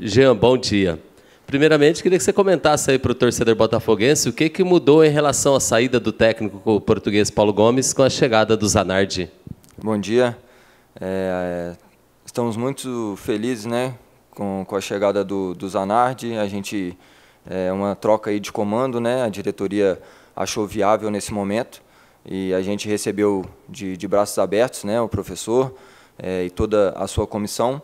Jean, bom dia. Primeiramente, queria que você comentasse aí para o torcedor botafoguense o que, que mudou em relação à saída do técnico português Paulo Gomes com a chegada do Zanardi. Bom dia. É, estamos muito felizes né, com, com a chegada do, do Zanardi. A gente é uma troca aí de comando, né? A diretoria achou viável nesse momento e a gente recebeu de, de braços abertos, né? O professor é, e toda a sua comissão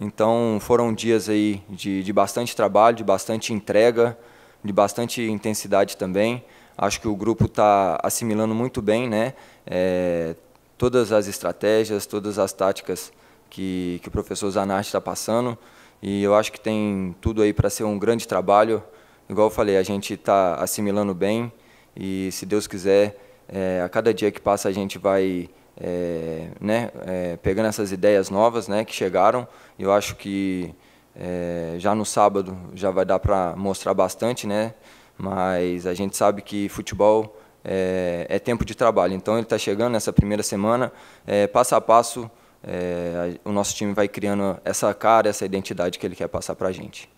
então foram dias aí de, de bastante trabalho, de bastante entrega, de bastante intensidade também. Acho que o grupo está assimilando muito bem, né? É, todas as estratégias, todas as táticas que, que o professor Zanardi está passando. E eu acho que tem tudo aí para ser um grande trabalho. Igual eu falei, a gente está assimilando bem e, se Deus quiser, é, a cada dia que passa a gente vai é, né, é, pegando essas ideias novas né, que chegaram. Eu acho que é, já no sábado já vai dar para mostrar bastante, né, mas a gente sabe que futebol é, é tempo de trabalho. Então ele está chegando nessa primeira semana, é, passo a passo, é, o nosso time vai criando essa cara, essa identidade que ele quer passar para a gente.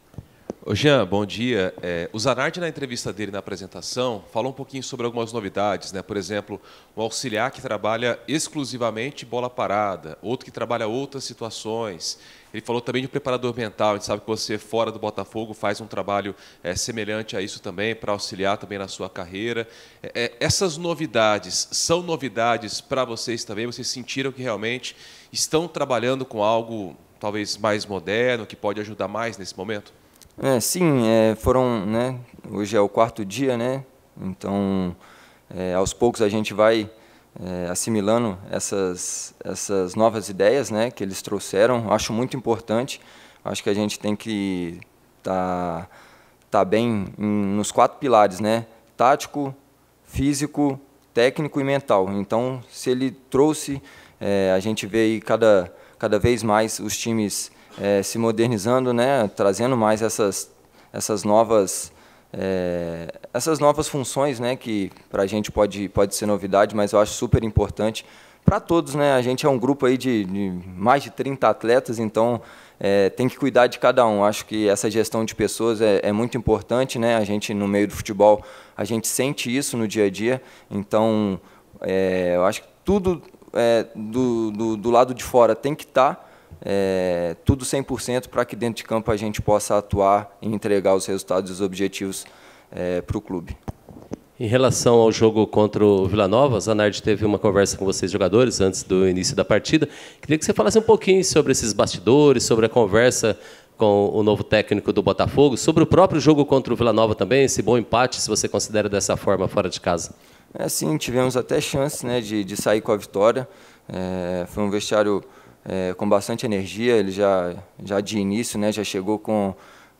Ô Jean, bom dia. É, o Zanardi, na entrevista dele na apresentação, falou um pouquinho sobre algumas novidades, né? Por exemplo, um auxiliar que trabalha exclusivamente bola parada, outro que trabalha outras situações. Ele falou também de um preparador mental. A gente sabe que você, fora do Botafogo, faz um trabalho é, semelhante a isso também, para auxiliar também na sua carreira. É, é essas novidades são novidades para vocês também? Vocês sentiram que realmente estão trabalhando com algo talvez mais moderno, que pode ajudar mais nesse momento? É, sim, é, foram, né, hoje é o quarto dia, né, então é, aos poucos a gente vai é, assimilando essas, essas novas ideias né, que eles trouxeram, acho muito importante, acho que a gente tem que estar tá, tá bem em, nos quatro pilares, né, tático, físico, técnico e mental, então se ele trouxe, é, a gente vê cada, cada vez mais os times é, se modernizando, né, trazendo mais essas, essas novas é, essas novas funções, né, que para a gente pode, pode ser novidade, mas eu acho super importante para todos, né? A gente é um grupo aí de, de mais de 30 atletas, então é, tem que cuidar de cada um. Acho que essa gestão de pessoas é, é, muito importante, né? A gente no meio do futebol a gente sente isso no dia a dia, então é, eu acho que tudo é, do, do, do, lado de fora tem que estar tá, é, tudo 100% para que dentro de campo a gente possa atuar e entregar os resultados e os objetivos é, para o clube. Em relação ao jogo contra o Vila Nova, Zanardi teve uma conversa com vocês jogadores antes do início da partida. Queria que você falasse um pouquinho sobre esses bastidores, sobre a conversa com o novo técnico do Botafogo, sobre o próprio jogo contra o Vila Nova também, esse bom empate, se você considera dessa forma fora de casa. É, sim, tivemos até chance né, de, de sair com a vitória. É, foi um vestiário é, com bastante energia, ele já, já de início né, já chegou com,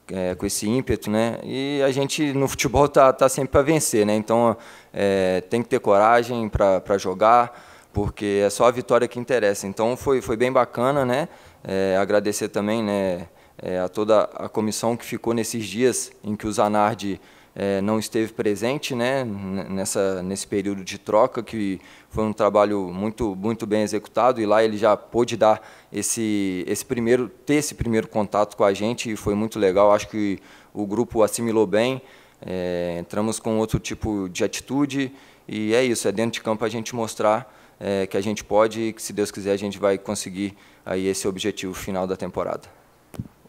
é, com esse ímpeto. Né, e a gente no futebol tá, tá sempre para vencer, né, então é, tem que ter coragem para jogar, porque é só a vitória que interessa. Então foi, foi bem bacana, né, é, agradecer também né, é, a toda a comissão que ficou nesses dias em que o Zanardi é, não esteve presente né, nessa, nesse período de troca, que foi um trabalho muito, muito bem executado, e lá ele já pôde dar esse, esse primeiro, ter esse primeiro contato com a gente, e foi muito legal. Acho que o grupo assimilou bem, é, entramos com outro tipo de atitude, e é isso, é dentro de campo a gente mostrar é, que a gente pode e que, se Deus quiser, a gente vai conseguir aí esse objetivo final da temporada.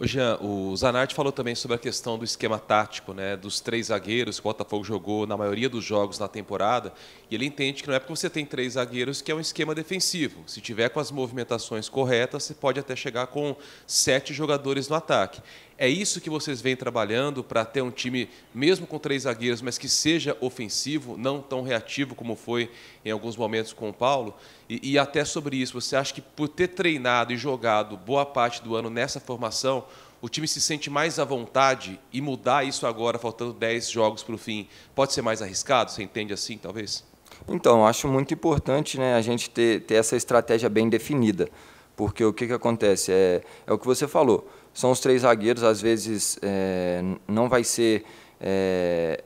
Jean, o Zanardi falou também sobre a questão do esquema tático, né, dos três zagueiros que o Botafogo jogou na maioria dos jogos na temporada, e ele entende que não é porque você tem três zagueiros que é um esquema defensivo. Se tiver com as movimentações corretas, você pode até chegar com sete jogadores no ataque. É isso que vocês vêm trabalhando para ter um time, mesmo com três zagueiros, mas que seja ofensivo, não tão reativo como foi em alguns momentos com o Paulo? E, e até sobre isso, você acha que por ter treinado e jogado boa parte do ano nessa formação, o time se sente mais à vontade e mudar isso agora, faltando 10 jogos para o fim, pode ser mais arriscado? Você entende assim, talvez? Então, acho muito importante né, a gente ter, ter essa estratégia bem definida. Porque o que, que acontece? É, é o que você falou são os três zagueiros, às vezes é, não vai ser é,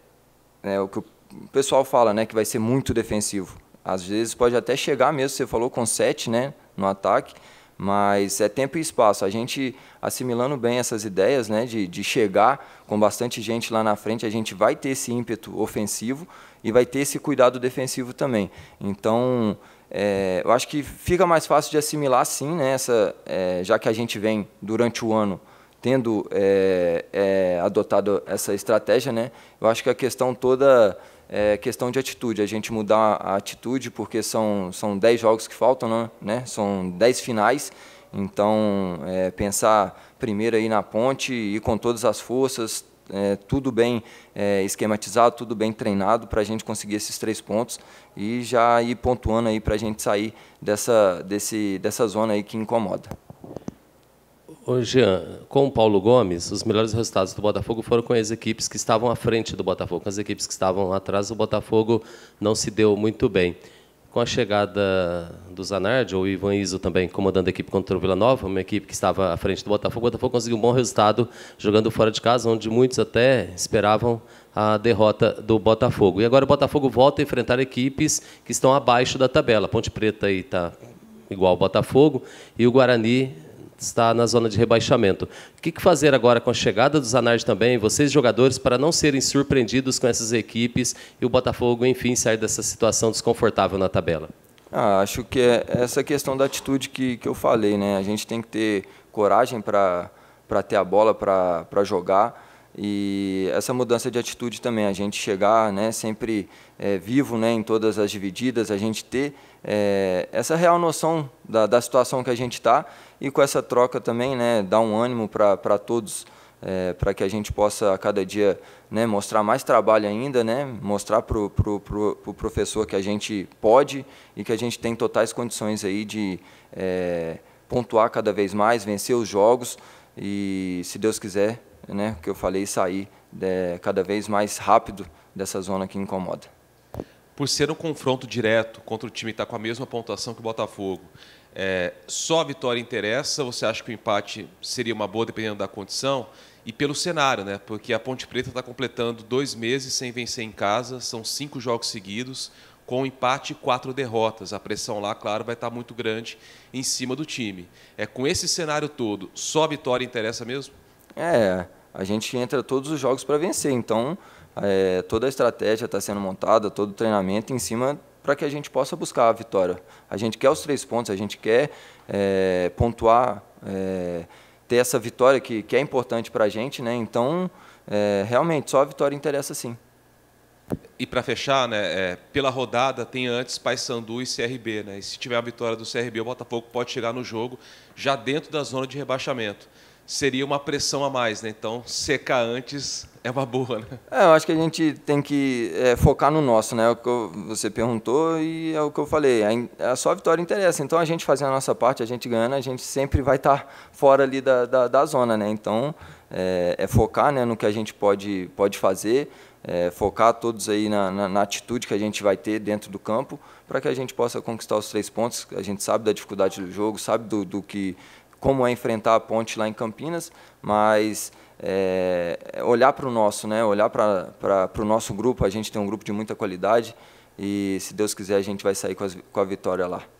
é, o que o pessoal fala, né, que vai ser muito defensivo. Às vezes pode até chegar mesmo, você falou, com sete né, no ataque, mas é tempo e espaço. A gente assimilando bem essas ideias né, de, de chegar com bastante gente lá na frente, a gente vai ter esse ímpeto ofensivo e vai ter esse cuidado defensivo também. Então, é, eu acho que fica mais fácil de assimilar, sim, né, essa, é, já que a gente vem durante o ano tendo é, é adotado essa estratégia, né, eu acho que a questão toda é questão de atitude, a gente mudar a atitude, porque são, são 10 jogos que faltam, né, né são 10 finais, então é, pensar primeiro aí na ponte, ir com todas as forças, é, tudo bem é, esquematizado, tudo bem treinado para a gente conseguir esses três pontos e já ir pontuando aí para a gente sair dessa, desse, dessa zona aí que incomoda. Ô Jean, com o Paulo Gomes, os melhores resultados do Botafogo foram com as equipes que estavam à frente do Botafogo. Com as equipes que estavam atrás, o Botafogo não se deu muito bem. Com a chegada do Zanardi, ou Ivan Iso também comandando a equipe contra o Vila Nova, uma equipe que estava à frente do Botafogo, o Botafogo conseguiu um bom resultado jogando fora de casa, onde muitos até esperavam a derrota do Botafogo. E agora o Botafogo volta a enfrentar equipes que estão abaixo da tabela. Ponte Preta aí está igual ao Botafogo, e o Guarani está na zona de rebaixamento. O que fazer agora com a chegada do Zanardi também, vocês jogadores, para não serem surpreendidos com essas equipes e o Botafogo, enfim, sair dessa situação desconfortável na tabela? Ah, acho que é essa questão da atitude que, que eu falei, né? A gente tem que ter coragem para ter a bola, para jogar. E essa mudança de atitude também, a gente chegar né, sempre é, vivo né, em todas as divididas, a gente ter é, essa real noção da, da, situação que a gente está e com essa troca também né, dar um ânimo para todos, é, eh, para que a gente possa a cada dia né, mostrar mais trabalho ainda, né, mostrar para o pro, pro, pro professor que a gente pode e que a gente tem totais condições aí de pontuar cada vez mais, vencer os jogos e, se Deus quiser, né, que eu falei, sair de, cada vez mais rápido dessa zona que incomoda. Por ser um confronto direto contra o time que está com a mesma pontuação que o Botafogo, é, só a vitória interessa? Você acha que o empate seria uma boa, dependendo da condição? E pelo cenário, né? Porque a Ponte Preta está completando dois meses sem vencer em casa, são cinco jogos seguidos, com empate e quatro derrotas. A pressão lá, claro, vai estar tá muito grande em cima do time. É com esse cenário todo, só a vitória interessa mesmo? É, a gente entra todos os jogos para vencer, então é, toda a estratégia está sendo montada, todo o treinamento em cima para que a gente possa buscar a vitória. A gente quer os três pontos, a gente quer é, pontuar, é, ter essa vitória que, que é importante para a gente, né? Então, é, realmente, só a vitória interessa sim. E para fechar, né, é, pela rodada tem antes Paysandu e CRB, né? E se tiver a vitória do CRB, o Botafogo pode chegar no jogo já dentro da zona de rebaixamento seria uma pressão a mais, né? Então, secar antes é uma boa, né? É, eu acho que a gente tem que é, focar no nosso, né? É o que eu, você perguntou e é o que eu falei. A, a só vitória interessa. Então, a gente fazendo a nossa parte, a gente ganhando, a gente sempre vai estar tá fora ali da, da, da, zona, né? Então, é, é, focar né, no que a gente pode, pode fazer, é, focar todos aí na, na, na atitude que a gente vai ter dentro do campo para que a gente possa conquistar os três pontos. A gente sabe da dificuldade do jogo, sabe do, do que como é enfrentar a ponte lá em Campinas, mas é, é olhar para o nosso, né? olhar para o nosso grupo. A gente tem um grupo de muita qualidade e, se Deus quiser, a gente vai sair com, as, com a vitória lá.